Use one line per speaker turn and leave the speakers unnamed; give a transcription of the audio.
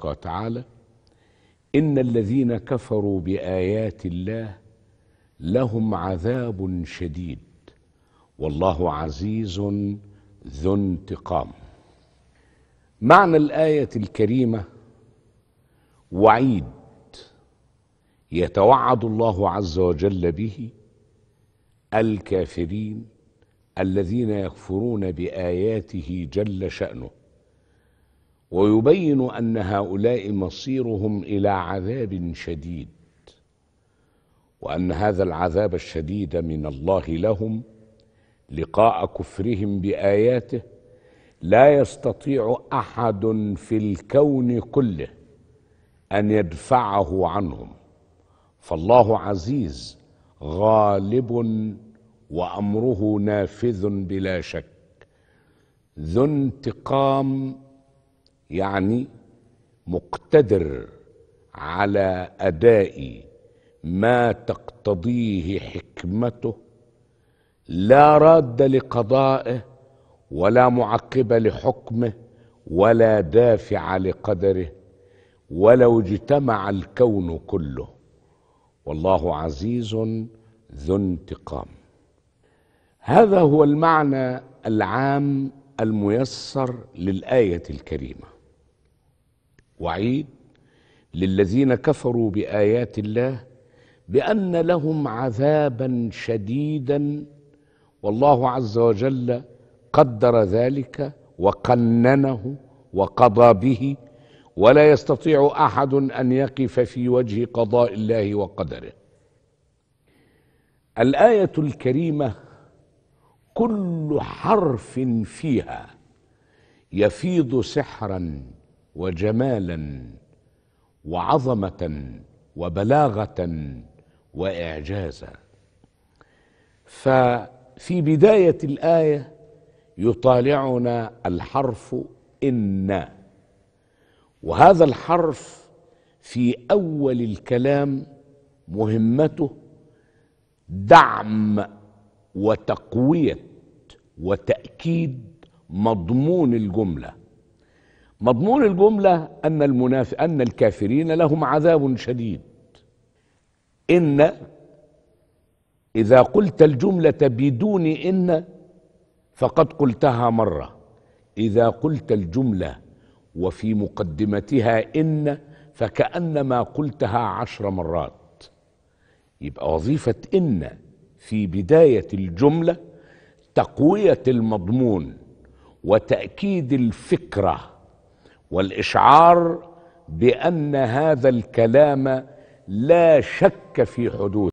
تبقى تعالى إن الذين كفروا بآيات الله لهم عذاب شديد والله عزيز ذو انتقام معنى الآية الكريمة وعيد يتوعد الله عز وجل به الكافرين الذين يكفرون بآياته جل شأنه ويبين أن هؤلاء مصيرهم إلى عذاب شديد وأن هذا العذاب الشديد من الله لهم لقاء كفرهم بآياته لا يستطيع أحد في الكون كله أن يدفعه عنهم فالله عزيز غالب وأمره نافذ بلا شك ذو انتقام يعني مقتدر على اداء ما تقتضيه حكمته لا راد لقضائه ولا معقب لحكمه ولا دافع لقدره ولو اجتمع الكون كله والله عزيز ذو انتقام هذا هو المعنى العام الميسر للايه الكريمه وعيد للذين كفروا بايات الله بان لهم عذابا شديدا والله عز وجل قدر ذلك وقننه وقضى به ولا يستطيع احد ان يقف في وجه قضاء الله وقدره الايه الكريمه كل حرف فيها يفيض سحرا وجمالا وعظمه وبلاغه واعجازا ففي بدايه الايه يطالعنا الحرف ان وهذا الحرف في اول الكلام مهمته دعم وتقويه وتاكيد مضمون الجمله مضمون الجملة أن المناف أن الكافرين لهم عذاب شديد إن إذا قلت الجملة بدون إن فقد قلتها مرة إذا قلت الجملة وفي مقدمتها إن فكأنما قلتها عشر مرات يبقى وظيفة إن في بداية الجملة تقوية المضمون وتأكيد الفكره والاشعار بان هذا الكلام لا شك في حدوثه